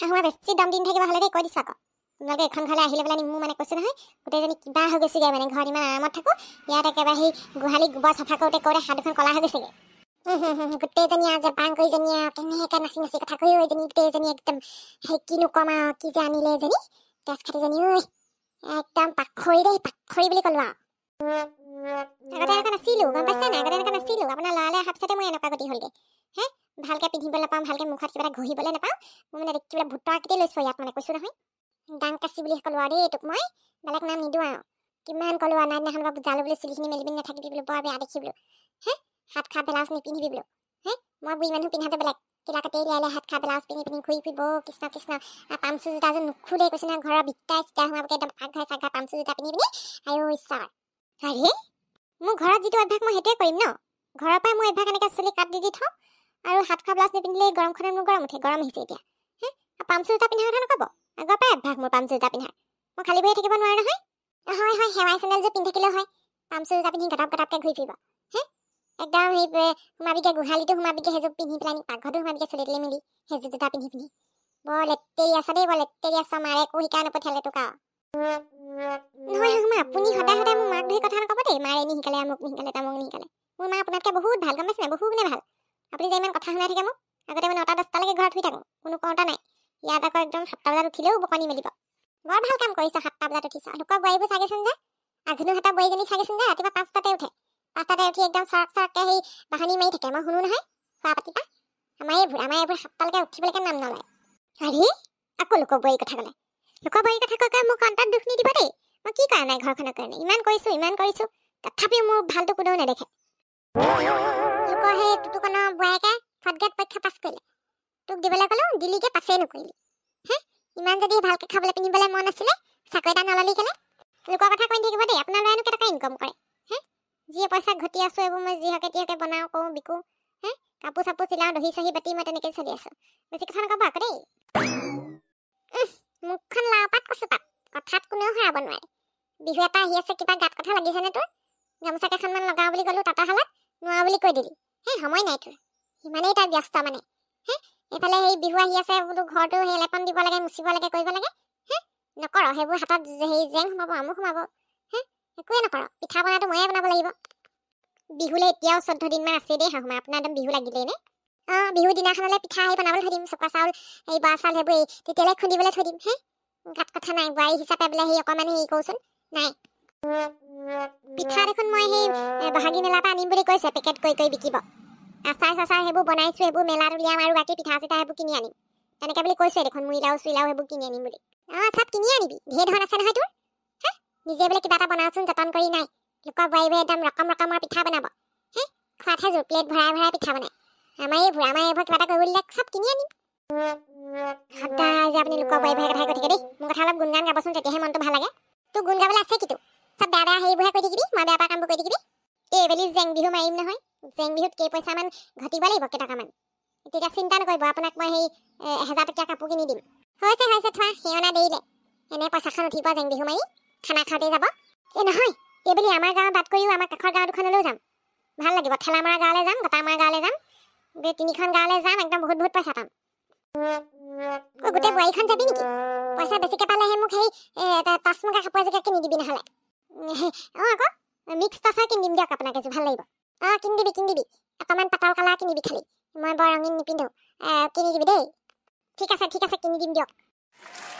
হাঁহৰ বেছি দম দিন থাকিব হ'লে কৈ দিছা আকৌ তোমালোকে এখন ঘৰলৈ আহিলে পেলাই মোৰ মানে কৈছোঁ নহয় গোটেইজনী কিবা হৈ গৈছেগৈ মানে ঘৰত ইমান আৰামত থাকো ইয়াত একেবাৰে সেই গোহালি গোবৰ চাফা কৰোঁতে কৰোঁতে হাত কলা হৈ গৈছেগৈ গোটেইজনী আৰু জেপাং কৰিজনী আৰু কেনেকৈ নাচি নাচি কথা কৈ এজনী গোটেইজনী একদম সেই কি ক'ম আৰু কি যে আনিলে এজনী তেজ খাতিজনী ঐ একদম পাখৰি দেই পাখৰি বুলি কলো আৰু আগতে এনেকুৱা গম পাইছে নাই আগতে এনেকুৱা নাছিলোঁ আপোনাৰ ল'ৰালৈ মই এনেকুৱা গতি হ'লগৈ ভালকৈ পিন্ধিবলৈ নাপাওঁ ভালকৈ মুখত কিবা এটা ঘঁহিবলৈ নাপাওঁ মই মানে দেখি কিবা ভূতৰ কেতিয়া লৈছোঁ ইয়াক মানে কৈছোঁ নহয় ডাংকাচি বুলি ক'লো আৰু দেই তোক মই বেলেগ নাম নিদিওঁ আৰু কিমান ক'লো আৰু নাইদিনাখন বাৰু বুজালোঁ বুলি চুলিখিনি মেলি পিনি নাথাকিবি বোলো বৰ বেয়া দেখি হে হাত খা ব্লাউজ নিপিন্ধিবি বোলো হে মই বুঢ়ী মানুহ পিন্ধাটো বেলেগ কিবা কাটি উলিয়াই হাত খা ব্লাউজ পিন্ধি পিন্ধি ঘূৰি ফুৰিব কৃষ্ণ কৃষ্ণ আৰু পামচু জোতা যে নুখুলেই কৈছে নহয় ঘৰৰ বিকাই চিকাই সোমাবকে একদম পাকঘৰে চাকঘৰে পামচু জোতা পিন্ধি পিনি আৰু ঈশ্বৰ আৰে মোৰ ঘৰত যিটো অভ্যাস মই সেইটোৱে কৰিম ন ঘৰৰ পৰা মই অভ্যাস এনেকৈ চুলি কাট দি দি থওঁ আৰু হাত খোৱা ব্লাউজ নিপিন্ধিলেই গৰমখনত মোৰ গৰম উঠে গৰম হৈছে এতিয়া হে আৰু পাম্প জোতা পিন্ধাৰ কথা নক'ব আগৰ পৰাই অভ্যাস মোৰ পাম্প জোতা পিন্ধা মই খালী ভৰিয়ে থাকিব নোৱাৰো নহয় হয় হয় সেৱাই চেণ্ডেলযোৰ পিন্ধি থাকিলেও হয় পাম্প জোতা পিন্ধি গটাপ গটাপকৈ ঘূৰি ফুৰিব হে একদম সেই সোমাবিকে গোহালিটো সোমাবিকে সেইযোৰ পিন্ধি পেলাই নি পাকঘৰটো সোমাবিকে চুলি তুলি মিলি সেইযোৰ জোতা পিন্ধি পিন্ধি বৰ লেতেৰী আছা দেই বৰ লেতেৰী আছ মাৰে একো শিকা নপঠিয়ালে তোক আপুনি সদায় সদায় মোৰ মাক কথা নক'ব দেই মাৰে নিশিকালে আমুক নিশিকালে তামুক নিশিকালে মোৰ মা আপোনাতকৈ বহুত ভাল গম পাইছেনে বহুত গুণে ভাল আপুনি যে ইমান কথা শুনাই থাকে মোক আগতে মই নটা দহটালৈকে ঘৰত শুই থাকোঁ কোনো কওঁটা নাই ইয়াত আকৌ একদম সাতটা বজাত উঠিলেও বকনি মেলিব বৰ ভাল কাম কৰিছ সাতটা বজাত উঠিছ লোকৰ বোৱাৰীবোৰ চাগেচোন যে আঘুনু হাতৰ বোৱাৰীজনী চাগেচোন যে ৰাতিপুৱা পাঁচটাতে উঠে পাঁচটাতে উঠি একদম চৰক চৰককৈ সেই বাহানি মাৰি থাকে মই শুনো নহয় খোৱা পাতিটা আমাৰ এইবোৰ আমাৰ এইবোৰ সাতটালৈকে উঠিবলৈকে নাম নলয় আৰে আকৌ লোকৰ বোৱাৰী কথা ক'লে লোকৰ বোৱাৰী কথা কৈ কৈ মোক কণ্টাত দুখ নিদিব দেই মই কি কৰা নাই ঘৰখনৰ কাৰণে ইমান কৰিছোঁ ইমান কৰিছোঁ তথাপিও মোৰ ভালটো কোনেও নেদেখে সেই টুটুকনৰ বোৱাৰীকে ফটগেট পৰীক্ষা পাছ কৰিলে তোক দিবলৈ ক'লোঁ দিলিকে পাছেই নকৰিলি হে ইমান যদি ভালকৈ খাবলৈ পিন্ধিবলৈ মন আছিলে চাকৰি এটা নললি কেলে লোকৰ কথা কৈ থাকিব দেই আপোনাৰ ল'ৰাইনো কেইটকা ইনকম কৰে হে যিয়ে পইচা ঘটি আছোঁ এইবোৰ মই যি হকে তি হকে বনাওঁ কৰোঁ বিকো হে কাপোৰ চাপোৰ চিলাওঁ দহি চহি বাতি মই তেনেকৈ চলি আছোঁ বেছি কথা নক'ব আকৌ দেই মুখখন লাও পাত কৈছোঁ পাত কথাত কোনেও হৰাব নোৱাৰে বিহু এটা আহি আছে কিবা গাত কথা লাগিছেনে তোৰ গামোচা কেইখনমান লগাওঁ বুলি ক'লোঁ তাঁতৰশালত নোৱাৰ বুলি কৈ দিলি হে সময় নাই তোৰ সিমানেই তাৰ ব্যস্ত মানে হে এইফালে সেই বিহু আহি আছে বোলো ঘৰটো সেই লেপন দিব লাগে মুচিব লাগে কৰিব লাগে হে নকৰ সেইবোৰ হাতত হেৰি জেং সোমাব আমুক সোমাব হে একোৱেই নকৰ পিঠা পনাটো ময়ে বনাব লাগিব বিহুলৈ এতিয়াও চৈধ্য দিনমান আছেই দেই শাহুমা আপোনাৰ একদম বিহু লাগিলেই নে অঁ বিহু দিনাখনলৈ পিঠা সেই বনাবলৈ থৈ দিম চকা চাউল সেই বা চাউল সেইবোৰ এই তেতিয়ালৈ খুন্দিবলৈ থৈ দিম হে গাত কথা নাই বোৱাৰী হিচাপে বোলে সেই অকণমান হেৰি কৰোঁচোন নাই পিঠাত এখন মই সেই বহাগী মেলাৰ পৰা আনিম বুলি কৈছে পেকেট কৰি কৰি বিকিব আচাৰ চাচাৰ সেইবোৰ বনাইছোঁ সেইবোৰ মেলাত উলিয়াম আৰু বাকী পিঠা চিঠা সেইবোৰ কিনি আনিম তেনেকৈ বুলি কৈছোঁ দেখোন মুৰিলাও চুৰিলাও সেইবোৰ কিনি আনিম বুলি অঁ চব কিনি আনিবি ধেৰ ধন আছে নহয় তোৰ হা নিজে বোলে কিবা এটা বনাওচোন যতন কৰি নাই লোকৰ বোৱাৰীবোৰে একদম ৰকম ৰকমৰ পিঠা বনাব হে খোৱাতহে জোৰ প্লেট ভৰাই ভৰাই পিঠা বনাই আমাৰ এইবোৰ আমাৰ এইবোৰ কিবা এটা কৰিবলৈ চব কিনি আনিম সদায় যে আপুনি লোকৰ বোৱাৰীবোৰে কথা কৈ থাকে দেই মোৰ কথা অলপ গুণগান গাবচোন তেতিয়াহে মনটো কেইপইচামান ঘটিব লাগিব কেইটকামান তেতিয়া চিন্তা নকৰিব আপোনাক মই সেই এহেজাৰ টকীয়া কাপোৰ কিনি দিম হৈছে হৈছে থোৱা সেইয়া দেৰিলে এনেই পইচাখন উঠিব যেং বিহু মাৰি খানা খাওঁতেই যাব এই নহয় এইবুলি আমাৰ গাঁৱৰ বাট কৰিও আমাৰ কাষৰ গাঁও দুখনলৈও যাম ভাল লাগিব ঠেলামৰা গাঁৱলৈ যাম গটামৰা গাঁৱলৈ যাম তিনিখন গাঁৱলৈ যাম একদম বহুত বহুত পইচা পাম ঐ গোটেই বোৱাৰীখন যাবি নেকি পইচা বেছিকৈ পালেহে মোক সেই টচ মুগা কাপোৰ এযোৰ কিনি দিবি নহ'লে অঁ আকৌ মিক্স টচৰ কিনি দিম দিয়ক আপোনাক এযোৰ ভাল লাগিব অঁ কিনি দিবি কিনি দিবি অকণমান পাতল কালাৰ কিনিবি খালি মই বৰ ৰঙীন নিপিন্ধো কিনি দিবি দেই ঠিক আছে ঠিক আছে কিনি দিম দিয়ক